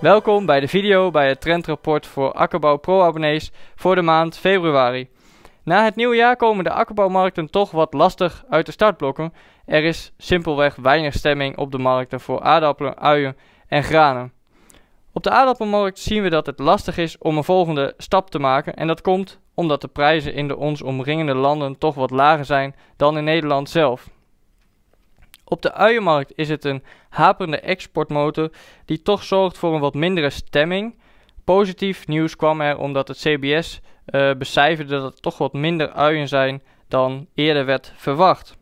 Welkom bij de video bij het trendrapport voor Akkerbouw Pro-abonnees voor de maand februari. Na het nieuwe jaar komen de akkerbouwmarkten toch wat lastig uit de startblokken. Er is simpelweg weinig stemming op de markten voor aardappelen, uien en granen. Op de aardappelmarkt zien we dat het lastig is om een volgende stap te maken en dat komt omdat de prijzen in de ons omringende landen toch wat lager zijn dan in Nederland zelf. Op de uienmarkt is het een haperende exportmotor die toch zorgt voor een wat mindere stemming. Positief nieuws kwam er omdat het CBS uh, eh, becijferde dat er toch wat minder uien zijn dan eerder werd verwacht.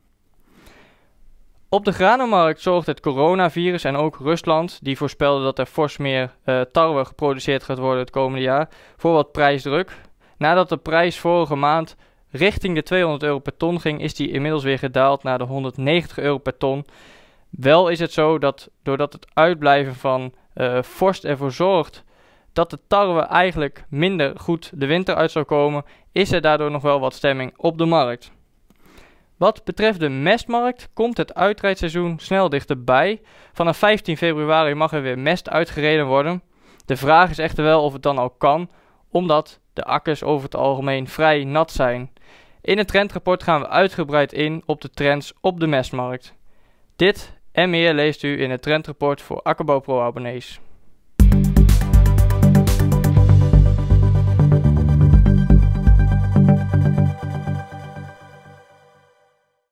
Op de granenmarkt zorgt het coronavirus en ook Rusland, die voorspelde dat er fors meer uh, tarwe geproduceerd gaat worden het komende jaar, voor wat prijsdruk. Nadat de prijs vorige maand richting de 200 euro per ton ging, is die inmiddels weer gedaald naar de 190 euro per ton. Wel is het zo dat doordat het uitblijven van eh, vorst ervoor zorgt dat de tarwe eigenlijk minder goed de winter uit zou komen, is er daardoor nog wel wat stemming op de markt. Wat betreft de mestmarkt komt het uitrijdseizoen snel dichterbij. Vanaf 15 februari mag er weer mest uitgereden worden. De vraag is echter wel of het dan al kan, omdat de akkers over het algemeen vrij nat zijn. In het trendrapport gaan we uitgebreid in op de trends op de mestmarkt. Dit en meer leest u in het trendrapport voor akkerbouwpro-abonnees.